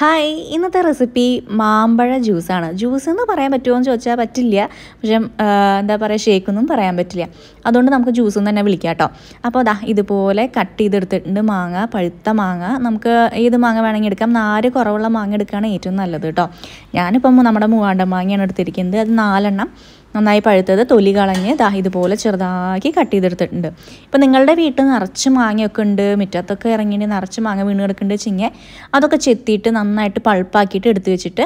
hi ഇന്നത്തെ recipe മാമ്പഴ ജ്യൂസാണ് ജ്യൂസ് എന്ന് പറയാൻ പറ്റുമോ എന്ന് ചോദിച്ചാൽ പറ്റില്ല പക്ഷെ എന്താ പറയുക ഷേക്കൊന്നും പറയാൻ പറ്റില്ല അതുകൊണ്ട് നമുക്ക് ജ്യൂസ് എന്ന് തന്നെ വിളിക്കാം കേട്ടോ അപ്പോൾ അതാ ഇതുപോലെ കട്ട് ചെയ്തെടുത്തിട്ടുണ്ട് മാങ്ങ പഴുത്ത മാങ്ങ നമുക്ക് ഏത് മാങ്ങ വേണമെങ്കിൽ എടുക്കാം നാല് കുറവുള്ള മാങ്ങ എടുക്കുകയാണ് ഏറ്റവും നല്ലത് കേട്ടോ ഞാനിപ്പം നമ്മുടെ മൂവാണ്ട മാങ്ങയാണ് എടുത്തിരിക്കുന്നത് അത് നാലെണ്ണം നന്നായി പഴുത്തത് തൊലി കളഞ്ഞ് ദാ ഇതുപോലെ ചെറുതാക്കി കട്ട് ചെയ്തെടുത്തിട്ടുണ്ട് ഇപ്പം നിങ്ങളുടെ വീട്ടിൽ നിറച്ച് മാങ്ങയൊക്കെ ഉണ്ട് മുറ്റത്തൊക്കെ ഇറങ്ങിയിട്ട് നിറച്ച് മാങ്ങ വീണ് കിടക്കുന്നുണ്ട് ചിങ്ങ അതൊക്കെ ചെത്തിയിട്ട് നന്നായിട്ട് പൾപ്പാക്കിയിട്ട് എടുത്തു വെച്ചിട്ട്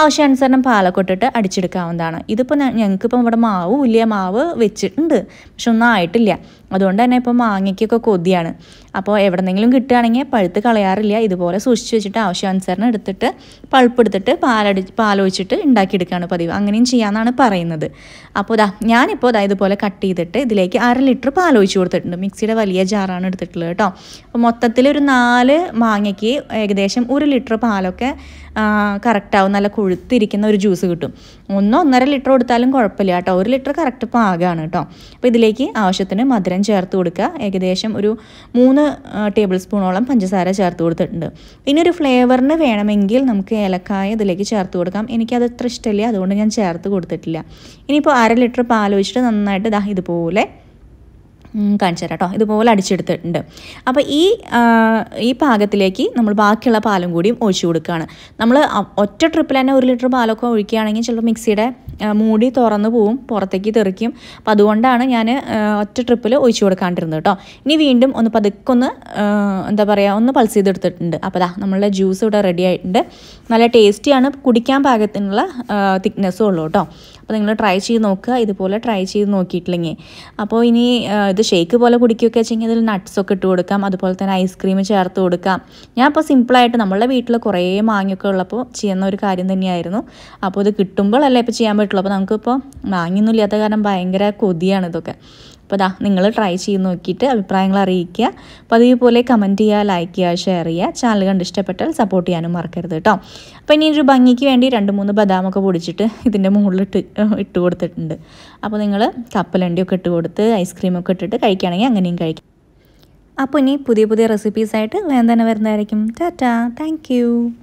ആവശ്യാനുസരണം പാലക്കൊട്ടിട്ട് അടിച്ചെടുക്കാവുന്നതാണ് ഇതിപ്പോൾ ഞങ്ങൾക്കിപ്പം ഇവിടെ മാവ് വലിയ മാവ് വെച്ചിട്ടുണ്ട് പക്ഷെ ഒന്നും ആയിട്ടില്ല അതുകൊണ്ട് തന്നെ ഇപ്പോൾ മാങ്ങയ്ക്കൊക്കെ കൊതിയാണ് അപ്പോൾ എവിടെന്നെങ്കിലും കിട്ടുകയാണെങ്കിൽ പഴുത്ത് കളയാറില്ല ഇതുപോലെ സൂക്ഷിച്ച് വെച്ചിട്ട് ആവശ്യാനുസരണം എടുത്തിട്ട് പഴുപ്പെടുത്തിട്ട് പാലടി പാലൊഴിച്ചിട്ട് ഉണ്ടാക്കിയെടുക്കുകയാണ് പതിവ് അങ്ങനെയും ചെയ്യാമെന്നാണ് പറയുന്നത് അപ്പോൾ ഇതാ ഞാനിപ്പോൾ അതായത് ഇതുപോലെ കട്ട് ചെയ്തിട്ട് ഇതിലേക്ക് അര ലിറ്റർ പാൽ ഒഴിച്ച് കൊടുത്തിട്ടുണ്ട് മിക്സിയുടെ വലിയ ജാറാണ് എടുത്തിട്ടുള്ളത് കേട്ടോ അപ്പോൾ മൊത്തത്തിൽ ഒരു നാല് മാങ്ങയ്ക്ക് ഏകദേശം ഒരു ലിറ്റർ പാലൊക്കെ കറക്റ്റാവും നല്ല കൊഴുത്തിരിക്കുന്ന ഒരു ജ്യൂസ് കിട്ടും ഒന്നോ ഒന്നര ലിറ്റർ കൊടുത്താലും കുഴപ്പമില്ല കേട്ടോ ഒരു ലിറ്റർ കറക്റ്റ് പാകമാണ് കേട്ടോ അപ്പോൾ ഇതിലേക്ക് ആവശ്യത്തിന് മധുരം ചേർത്ത് കൊടുക്കുക ഏകദേശം ഒരു മൂന്ന് ടേബിൾ സ്പൂണോളം പഞ്ചസാര ചേർത്ത് കൊടുത്തിട്ടുണ്ട് ഇനി ഒരു ഫ്ലേവറിന് വേണമെങ്കിൽ നമുക്ക് ഏലക്കായ ഇതിലേക്ക് ചേർത്ത് കൊടുക്കാം എനിക്കത് അത്ര ഇഷ്ടമില്ല അതുകൊണ്ട് ഞാൻ ചേർത്ത് കൊടുത്തിട്ടില്ല ഇനിയിപ്പോൾ അര ലിറ്റർ പാൽ ഒഴിച്ചിട്ട് നന്നായിട്ട് ഇതുപോലെ കാണിച്ചു തരാം കേട്ടോ ഇതുപോലെ അടിച്ചെടുത്തിട്ടുണ്ട് അപ്പോൾ ഈ ഈ പാകത്തിലേക്ക് നമ്മൾ ബാക്കിയുള്ള പാലും കൂടിയും ഒഴിച്ചു കൊടുക്കുകയാണ് നമ്മൾ ഒറ്റ ട്രിപ്പിൽ തന്നെ ഒരു ലിറ്റർ പാലൊക്കെ ഒഴിക്കുകയാണെങ്കിൽ ചിലപ്പോൾ മിക്സിയുടെ മൂടി തുറന്നു പോവും പുറത്തേക്ക് തെറിക്കും അപ്പോൾ അതുകൊണ്ടാണ് ഞാൻ ഒറ്റ ട്രിപ്പിൽ ഒഴിച്ചു കൊടുക്കാണ്ടിരുന്നത് കേട്ടോ ഇനി വീണ്ടും ഒന്ന് പതുക്കൊന്ന് എന്താ പറയുക ഒന്ന് പൾസ് ചെയ്തെടുത്തിട്ടുണ്ട് അപ്പോൾ ദാ നമ്മളുടെ ജ്യൂസ് ഇവിടെ റെഡി ആയിട്ടുണ്ട് നല്ല ടേസ്റ്റിയാണ് കുടിക്കാൻ പാകത്തിനുള്ള തിക്നെസ്സും ഉള്ളൂ കേട്ടോ അപ്പോൾ നിങ്ങൾ ട്രൈ ചെയ്ത് നോക്കുക ഇതുപോലെ ട്രൈ ചെയ്ത് നോക്കിയിട്ടില്ലെങ്കിൽ അപ്പോൾ ഇനി ഇത് ഷേക്ക് പോലെ കുടിക്കുകയൊക്കെ വെച്ചെങ്കിൽ ഇതിൽ നട്ട്സൊക്കെ ഇട്ട് കൊടുക്കാം അതുപോലെ തന്നെ ഐസ്ക്രീം ചേർത്ത് കൊടുക്കാം ഞാൻ അപ്പോൾ സിമ്പിളായിട്ട് നമ്മളുടെ വീട്ടിൽ കുറേ മാങ്ങയൊക്കെ ഉള്ളപ്പോൾ ചെയ്യുന്ന ഒരു കാര്യം തന്നെയായിരുന്നു അപ്പോൾ ഇത് കിട്ടുമ്പോൾ അല്ലേ ഇപ്പോൾ ചെയ്യാൻ പറ്റുള്ളൂ അപ്പോൾ നമുക്കിപ്പോൾ മാങ്ങിയൊന്നും ഇല്ലാത്ത കാരണം ഭയങ്കര കൊതിയാണ് ഇതൊക്കെ അപ്പോൾ ദാ നിങ്ങൾ ട്രൈ ചെയ്ത് നോക്കിയിട്ട് അഭിപ്രായങ്ങൾ അറിയിക്കുക പതിവ് കമൻറ്റ് ചെയ്യുക ലൈക്ക് ചെയ്യുക ഷെയർ ചെയ്യുക ചാനൽ കണ്ട് ഇഷ്ടപ്പെട്ടാൽ സപ്പോർട്ട് ചെയ്യാനും മറക്കരുത് കേട്ടോ അപ്പോൾ ഇനി ഒരു ഭംഗിക്ക് വേണ്ടി രണ്ട് മൂന്ന് ബദാമൊക്കെ പൊടിച്ചിട്ട് ഇതിൻ്റെ മുകളിലിട്ട് ഇട്ട് കൊടുത്തിട്ടുണ്ട് അപ്പോൾ നിങ്ങൾ കപ്പലണ്ടിയൊക്കെ ഇട്ട് കൊടുത്ത് ഐസ്ക്രീമൊക്കെ ഇട്ടിട്ട് കഴിക്കുകയാണെങ്കിൽ അങ്ങനെയും കഴിക്കാം അപ്പോൾ ഇനി പുതിയ പുതിയ റെസിപ്പീസായിട്ട് വേഗം തന്നെ വരുന്നതായിരിക്കും ടാറ്റാ താങ്ക്